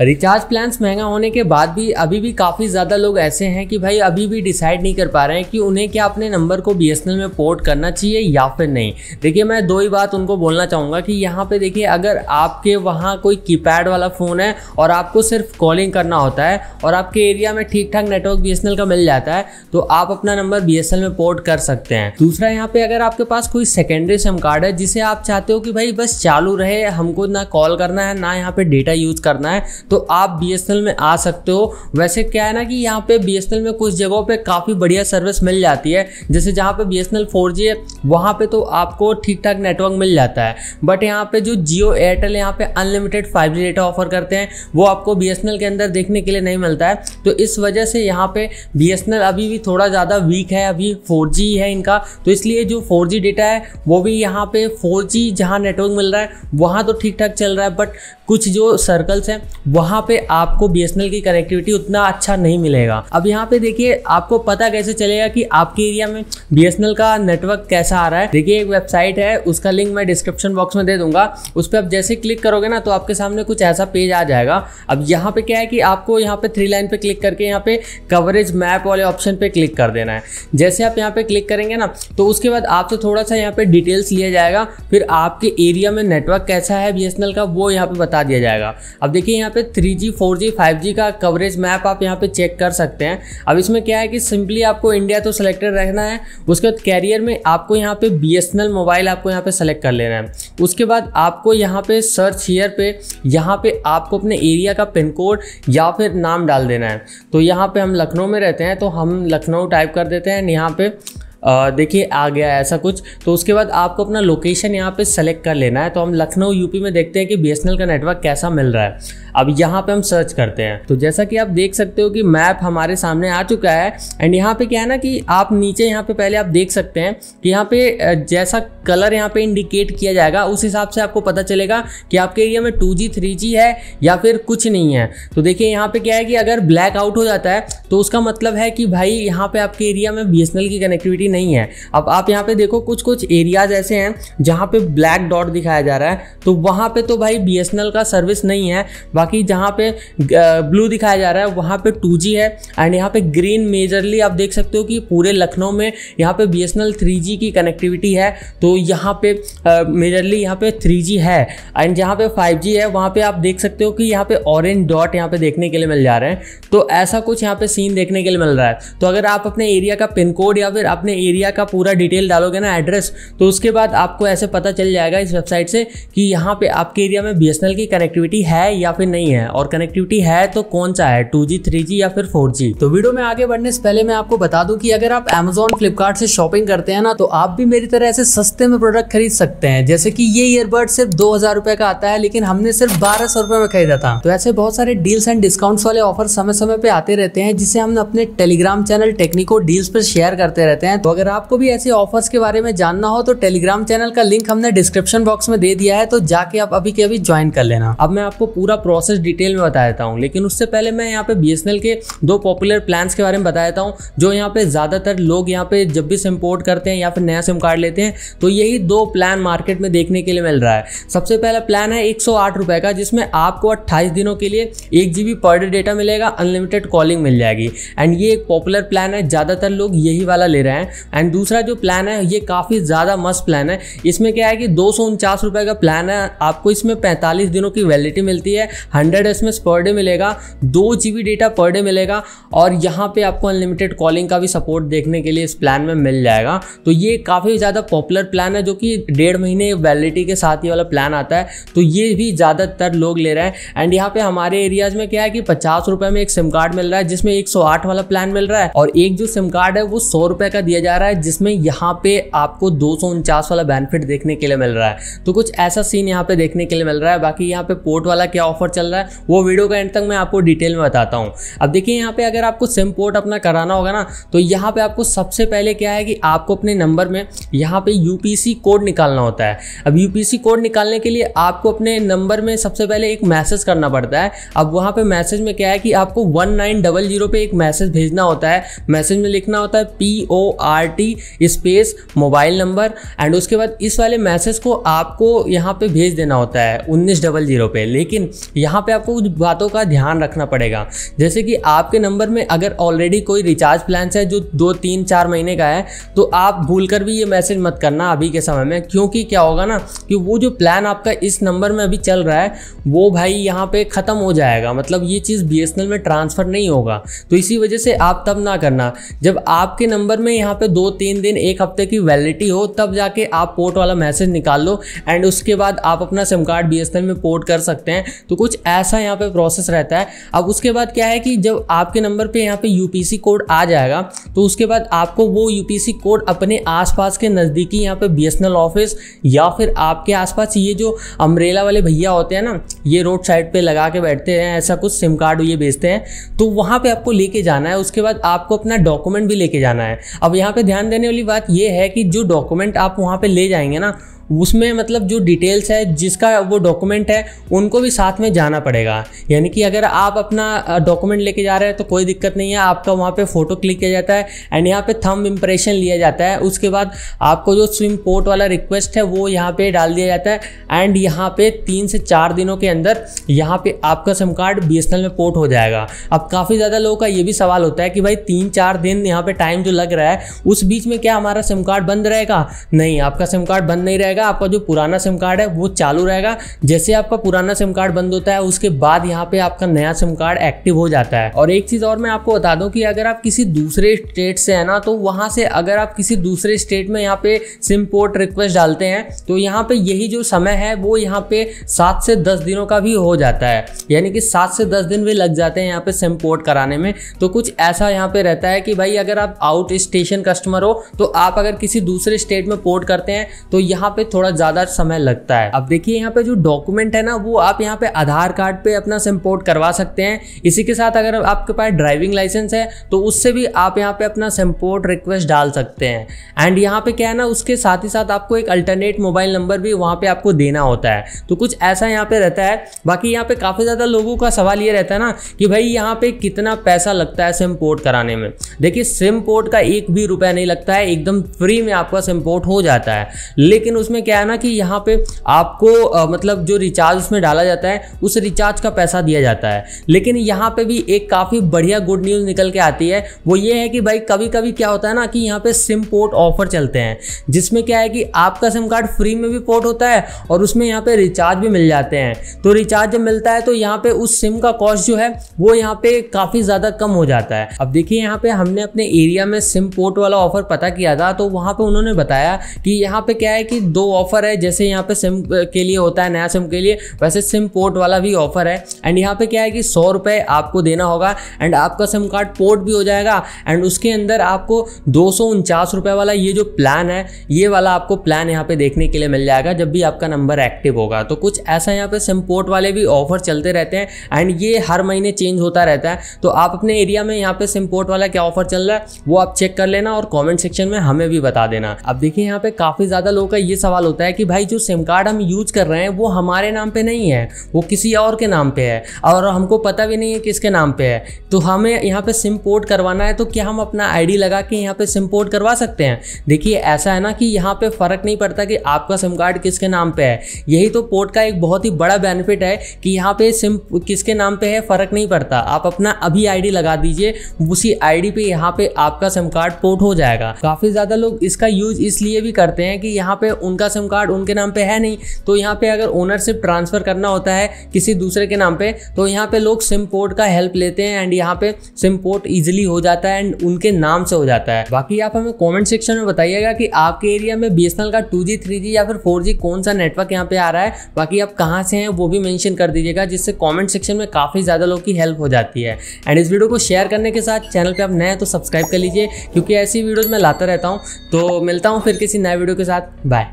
recharge plans महंगा होने के बाद भी अभी भी काफ़ी ज़्यादा लोग ऐसे हैं कि भाई अभी भी डिसाइड नहीं कर पा रहे हैं कि उन्हें क्या अपने नंबर को बी में पोर्ट करना चाहिए या फिर नहीं देखिए मैं दो ही बात उनको बोलना चाहूँगा कि यहाँ पे देखिए अगर आपके वहाँ कोई कीपैड वाला फ़ोन है और आपको सिर्फ कॉलिंग करना होता है और आपके एरिया में ठीक ठाक नेटवर्क बी का मिल जाता है तो आप अपना नंबर बी में पोर्ट कर सकते हैं दूसरा यहाँ पर अगर आपके पास कोई सेकेंडरी सिम कार्ड है जिसे आप चाहते हो कि भाई बस चालू रहे हमको ना कॉल करना है ना यहाँ पर डेटा यूज़ करना है तो आप बी में आ सकते हो वैसे क्या है ना कि यहाँ पे बी में कुछ जगहों पर काफ़ी बढ़िया सर्विस मिल जाती है जैसे जहाँ पे बी एस एल है वहाँ पर तो आपको ठीक ठाक नेटवर्क मिल जाता है बट यहाँ पे जो जियो एयरटेल यहाँ पे अनलिमिटेड फाइव डेटा ऑफर करते हैं वो आपको बी के अंदर देखने के लिए नहीं मिलता है तो इस वजह से यहाँ पे बी अभी भी थोड़ा ज़्यादा वीक है अभी फोर है इनका तो इसलिए जो फोर डेटा है वो भी यहाँ पे फोर जहाँ नेटवर्क मिल रहा है वहाँ तो ठीक ठाक चल रहा है बट कुछ जो सर्कल्स हैं वहां पे आपको बी की कनेक्टिविटी उतना अच्छा नहीं मिलेगा अब यहाँ पे देखिए आपको पता कैसे चलेगा कि आपके एरिया में बी का नेटवर्क कैसा आ रहा है देखिए एक वेबसाइट है उसका लिंक मैं डिस्क्रिप्शन बॉक्स में दे दूंगा उस पर आप जैसे क्लिक करोगे ना तो आपके सामने कुछ ऐसा पेज आ जाएगा अब यहाँ पे क्या है कि आपको यहाँ पे थ्री लाइन पे क्लिक करके यहाँ पे कवरेज मैप वाले ऑप्शन पे क्लिक कर देना है जैसे आप यहाँ पे क्लिक करेंगे ना तो उसके बाद आपसे तो थोड़ा सा यहाँ पे डिटेल्स लिया जाएगा फिर आपके एरिया में नेटवर्क कैसा है बी का वो यहाँ पे बता दिया जाएगा अब देखिए यहाँ पे three G four G five G का कवरेज मैप आप यहाँ पे चेक कर सकते हैं अब इसमें क्या है कि सिंपली आपको इंडिया तो सेलेक्टेड रहना है उसके बाद कैरियर में आपको यहाँ पे बी मोबाइल आपको यहाँ पे सेलेक्ट कर लेना है उसके बाद आपको यहाँ पे सर्च हीयर पे यहाँ पे आपको अपने एरिया का पिन कोड या फिर नाम डाल देना है तो यहाँ पे हम लखनऊ में रहते हैं तो हम लखनऊ टाइप कर देते हैं यहाँ पे देखिए आ गया ऐसा कुछ तो उसके बाद आपको अपना लोकेशन यहाँ पे सेलेक्ट कर लेना है तो हम लखनऊ यूपी में देखते हैं कि बी का नेटवर्क कैसा मिल रहा है अब यहाँ पे हम सर्च करते हैं तो जैसा कि आप देख सकते हो कि मैप हमारे सामने आ चुका है एंड यहाँ पे क्या है ना कि आप नीचे यहाँ पे पहले आप देख सकते हैं कि यहाँ पे जैसा कलर यहाँ पे इंडिकेट किया जाएगा उस हिसाब से आपको पता चलेगा कि आपके एरिया में टू जी थ्री जी है या फिर कुछ नहीं है तो देखिए यहाँ पे क्या है कि अगर ब्लैक आउट हो जाता है तो उसका मतलब है कि भाई यहाँ पे आपके एरिया में बी की कनेक्टिविटी नहीं है अब आप यहाँ पे देखो कुछ कुछ एरियाज ऐसे हैं जहाँ पे ब्लैक डॉट दिखाया जा रहा है तो वहाँ पे तो भाई बी का सर्विस नहीं है बाकी जहाँ पे ब्लू दिखाया जा रहा है वहाँ पे टू है एंड यहाँ पे ग्रीन मेजरली आप देख सकते हो कि पूरे लखनऊ में यहाँ पे बी एस की कनेक्टिविटी है तो यहाँ पे मेजरली यहाँ पे थ्री है एंड जहाँ पे फाइव है वहाँ पे आप देख सकते हो कि यहाँ पे ऑरेंज डॉट यहाँ पे देखने के लिए मिल जा रहे हैं तो ऐसा कुछ यहाँ पे सीन देखने के लिए मिल रहा है तो अगर आप अपने एरिया का पिन कोड या फिर अपने एरिया का पूरा डिटेल डालोगे ना एड्रेस तो उसके बाद आपको ऐसे पता चल जाएगा इस वेबसाइट से कि यहाँ पे आपके एरिया में बी की कनेक्टिविटी है या फिर नहीं है और कनेक्टिविटी है तो कौन सा है टू जी या फिर फोर तो वीडियो में आगे बढ़ने से पहले मैं आपको बता दूँ की अगर आप एमेजोन फ्लिपकार्ट से शॉपिंग करते हैं ना तो आप भी मेरी तरह ऐसे सस्ते में प्रोडक्ट खरीद सकते हैं जैसे कि ये ईयरबड सिर्फ दो का आता है लेकिन हमने सिर्फ बारह सौ में खरीदा था तो ऐसे बहुत सारे डील्स एंड डिस्काउंट्स वाले ऑफर समय समय पे आते रहते हैं जिसे हम अपने टेलीग्राम चैनल टेक्निको डील्स पर शेयर करते रहते हैं तो अगर आपको भी ऐसे ऑफर्स के बारे में जानना हो तो टेलीग्राम चैनल का लिंक हमने डिस्क्रिप्शन बॉक्स में दे दिया है तो जाके आप अभी के अभी ज्वाइन कर लेना अब मैं आपको पूरा प्रोसेस डिटेल में बता देता हूँ लेकिन उससे पहले मैं यहाँ पे बी के दो पॉपुलर प्लान्स के बारे में बता देता हूँ जो यहाँ पे ज़्यादातर लोग यहाँ पे जब भी सिम पोर्ट करते हैं या फिर नया सिम कार्ड लेते हैं तो यही दो प्लान मार्केट में देखने के लिए मिल रहा है सबसे पहला प्लान है एक रुपए का जिसमें आपको अट्ठाईस दिनों के लिए एक जी पर डे डेटा मिलेगा अनलिमिटेड कॉलिंग मिल जाएगी एंड ये एक पॉपुलर प्लान है ज़्यादातर लोग यही वाला ले रहे हैं एंड दूसरा जो प्लान है ये काफ़ी ज़्यादा मस्त प्लान है इसमें क्या है कि दो रुपए का प्लान है आपको इसमें 45 दिनों की वैलिडिटी मिलती है 100 एस पर डे मिलेगा दो जी डेटा पर डे मिलेगा और यहाँ पे आपको अनलिमिटेड कॉलिंग का भी सपोर्ट देखने के लिए इस प्लान में मिल जाएगा तो ये काफ़ी ज़्यादा पॉपुलर प्लान है जो कि डेढ़ महीने वैलिडिटी के साथ ही वाला प्लान आता है तो ये भी ज़्यादातर लोग ले रहे हैं एंड यहाँ पे हमारे एरियाज में क्या है कि पचास रुपये में एक सिम कार्ड मिल रहा है जिसमें एक वाला प्लान मिल रहा है और एक जो सिम कार्ड है वो सौ रुपये का दिया जा रहा है जिसमें यहाँ पे आपको दो वाला बेनिफिट देखने के लिए मिल रहा है तो कुछ ऐसा सीन यहाँ पे देखने के लिए मिल रहा है बाकी यहाँ पे पोर्ट वाला क्या ऑफर चल रहा है वो वीडियो का एंड तक मैं आपको डिटेल में बताता हूँ अब देखिए यहाँ पे अगर आपको सिम पोर्ट अपना कराना होगा ना तो यहाँ पे आपको सबसे पहले क्या है कि आपको अपने नंबर में यहाँ पे यूपीसी कोड निकालना होता है अब यूपीसी कोड निकालने के लिए आपको अपने नंबर में सबसे पहले एक मैसेज करना पड़ता है अब वहाँ पे मैसेज में क्या है कि आपको वन नाइन डबल जीरो पे एक मैसेज भेजना होता है मैसेज में लिखना होता है P O R R T space mobile number and उसके बाद इस वाले मैसेज को आपको यहाँ पे भेज देना होता है उन्नीस डबल जीरो पे लेकिन यहाँ पे आपको कुछ बातों का ध्यान रखना पड़ेगा जैसे कि आपके नंबर में अगर ऑलरेडी कोई रिचार्ज प्लान है जो दो तीन चार महीने का है तो आप भूल कर भी ये मैसेज मत करना अभी के समय में क्योंकि क्या होगा ना कि वो जो प्लान आपका इस नंबर में अभी चल रहा है वो भाई यहाँ पे ख़त्म हो जाएगा मतलब ये चीज़ बी में ट्रांसफ़र नहीं होगा तो इसी वजह से आप तब ना करना जब आपके नंबर में यहाँ पे पे दो तीन दिन एक हफ्ते की वैलिडिटी हो तब जाके आप पोर्ट वाला मैसेज निकाल लो एंड उसके बाद आप अपना सिम कार्ड बी में पोर्ट कर सकते हैं तो कुछ ऐसा यहाँ पे प्रोसेस रहता है अब उसके बाद क्या है कि जब आपके नंबर पर यहाँ पे यू कोड आ जाएगा तो उसके बाद आपको वो यूपीसी कोड अपने आसपास के नज़दीकी यहाँ पे बी ऑफिस या फिर आपके आसपास ये जो अम्ब्रेला वाले भैया होते हैं ना ये रोड साइड पे लगा के बैठते हैं ऐसा कुछ सिम कार्ड ये बेचते हैं तो वहाँ पे आपको लेके जाना है उसके बाद आपको अपना डॉक्यूमेंट भी लेके जाना है अब यहाँ पे ध्यान देने वाली बात यह है कि जो डॉक्यूमेंट आप वहाँ पे ले जाएंगे ना उसमें मतलब जो डिटेल्स है जिसका वो डॉक्यूमेंट है उनको भी साथ में जाना पड़ेगा यानी कि अगर आप अपना डॉक्यूमेंट लेके जा रहे हैं तो कोई दिक्कत नहीं है आपका वहाँ पे फ़ोटो क्लिक किया जाता है एंड यहाँ पे थंब इम्प्रेशन लिया जाता है उसके बाद आपको जो स्विम पोर्ट वाला रिक्वेस्ट है वो यहाँ पे डाल दिया जाता है एंड यहाँ पे तीन से चार दिनों के अंदर यहाँ पे आपका सिम कार्ड बी में पोर्ट हो जाएगा अब काफ़ी ज़्यादा लोगों का ये भी सवाल होता है कि भाई तीन चार दिन यहाँ पर टाइम जो लग रहा है उस बीच में क्या हमारा सिम कार्ड बंद रहेगा नहीं आपका सिम कार्ड बंद नहीं रहेगा रहेगा आपका जो पुराना सिम कार्ड है वो चालू रहेगा जैसे आपका पुराना सिम कार्ड बंद होता है उसके बाद यहाँ पे आपका नया सिम कार्ड एक्टिव हो जाता है और एक चीज़ और मैं आपको बता दूं कि अगर आप किसी दूसरे स्टेट से है ना तो वहां से अगर आप किसी दूसरे स्टेट में यहाँ पे सिम पोर्ट रिक्वेस्ट डालते हैं तो यहाँ पे यही जो समय है वो यहाँ पे सात से दस दिनों का भी हो जाता है यानी कि सात से दस दिन भी लग जाते हैं यहाँ पे सिम पोर्ट कराने में तो कुछ ऐसा यहाँ पे रहता है कि भाई अगर आप आउट स्टेशन कस्टमर हो तो आप अगर किसी दूसरे स्टेट में पोर्ट करते हैं तो यहाँ पे पे थोड़ा ज्यादा समय लगता है अब देखिए यहाँ पे जो डॉक्यूमेंट है ना वो आप यहाँ पे आधार कार्ड पे अपना इम्पोर्ट करवा सकते हैं इसी के साथ अगर आपके पास ड्राइविंग लाइसेंस है तो उससे भी आप यहाँ पे अपना इम्पोर्ट रिक्वेस्ट डाल सकते हैं एंड यहाँ पे क्या है ना उसके साथ ही साथ आपको एक अल्टरनेट मोबाइल नंबर भी वहाँ पे आपको देना होता है तो कुछ ऐसा यहाँ पे रहता है बाकी यहाँ पे काफ़ी ज़्यादा लोगों का सवाल ये रहता है ना कि भाई यहाँ पे कितना पैसा लगता है सिम पोर्ट कराने में देखिए सिम पोर्ट का एक भी रुपया नहीं लगता है एकदम फ्री में आपका सिम पोर्ट हो जाता है लेकिन उसमें उसमें क्या है ना कि यहाँ पे आपको आ, मतलब जो रिचार्ज उसमें डाला जाता है उस रिचार्ज का पैसा दिया जाता है लेकिन यहाँ पे भी एक काफ़ी बढ़िया गुड न्यूज़ निकल के आती है वो ये है कि भाई कभी कभी क्या होता है ना कि यहाँ पे सिम पोर्ट ऑफर चलते हैं जिसमें क्या है कि आपका सिम कार्ड फ्री में भी पोर्ट होता है और उसमें यहाँ पे रिचार्ज भी मिल जाते हैं तो रिचार्ज जब मिलता है तो यहाँ पे उस सिम का कॉस्ट जो है वो यहाँ पे काफ़ी ज़्यादा कम हो जाता है अब देखिए यहाँ पे हमने अपने एरिया में सिम पोर्ट वाला ऑफर पता किया था तो वहाँ पे उन्होंने बताया कि यहाँ पे क्या है कि दो ऑफर है जैसे यहाँ पे सिम के लिए होता है नया सिम के लिए वैसे सिम पोर्ट वाला भी ऑफर है एंड यहाँ पे क्या है कि सौ रुपये आपको देना होगा एंड आपका सिम कार्ड पोर्ट भी हो जाएगा एंड उसके अंदर आपको दो सौ उनचास रुपये वाला ये जो प्लान है ये वाला आपको प्लान यहाँ पे देखने के लिए मिल जाएगा जब भी आपका नंबर एक्टिव होगा तो कुछ ऐसा यहाँ पे सिम पोर्ट वाले भी ऑफर चलते रहते हैं एंड ये हर महीने चेंज होता रहता है तो आप अपने एरिया में यहाँ पे सिम पोर्ट वाला क्या ऑफर चल रहा है वो आप चेक कर लेना और कॉमेंट सेक्शन में हमें भी बता देना अब देखिए यहाँ पे काफ़ी ज़्यादा लोगों का ये सवाल सवाल होता है कि भाई जो सिम कार्ड हम यूज कर रहे हैं वो हमारे नाम पे नहीं है वो किसी और के नाम पे है और हमको पता भी नहीं है किसके नाम पे है तो हमें यहाँ पे सिम पोर्ट करवाना है तो क्या हम अपना आईडी लगा के यहाँ पे सिम पोर्ट करवा सकते हैं देखिए ऐसा है ना कि यहाँ पे फ़र्क नहीं पड़ता कि आपका सिम कार्ड किसके नाम पे है यही तो पोर्ट का एक बहुत ही बड़ा बेनिफिट है कि यहाँ पे सिम किसके नाम पे है फ़र्क नहीं पड़ता आप अपना अभी आईडी लगा दीजिए उसी आईडी पे यहाँ पे आपका सिम कार्ड पोर्ट हो जाएगा काफ़ी ज़्यादा लोग इसका यूज इसलिए भी करते हैं कि यहाँ पे उनका का सिम कार्ड उनके नाम पे है नहीं तो यहाँ पे अगर ओनरशिप ट्रांसफ़र करना होता है किसी दूसरे के नाम पे तो यहाँ पे लोग सिम पोर्ट का हेल्प लेते हैं एंड यहाँ पे सिम पोर्ट ईजिली हो जाता है एंड उनके नाम से हो जाता है बाकी आप हमें कॉमेंट सेक्शन में बताइएगा कि आपके एरिया में बी का टू जी थ्री जी या फिर फोर कौन सा नेटवर्क यहाँ पे आ रहा है बाकी आप कहाँ से हैं वो भी मैंशन कर दीजिएगा जिससे कॉमेंट सेक्शन में काफ़ी ज़्यादा लोग की हेल्प हो जाती है एंड इस वीडियो को शेयर करने के साथ चैनल पर आप नए हैं तो सब्सक्राइब कर लीजिए क्योंकि ऐसी वीडियोज़ मैं लाता रहता हूँ तो मिलता हूँ फिर किसी नए वीडियो के साथ बाय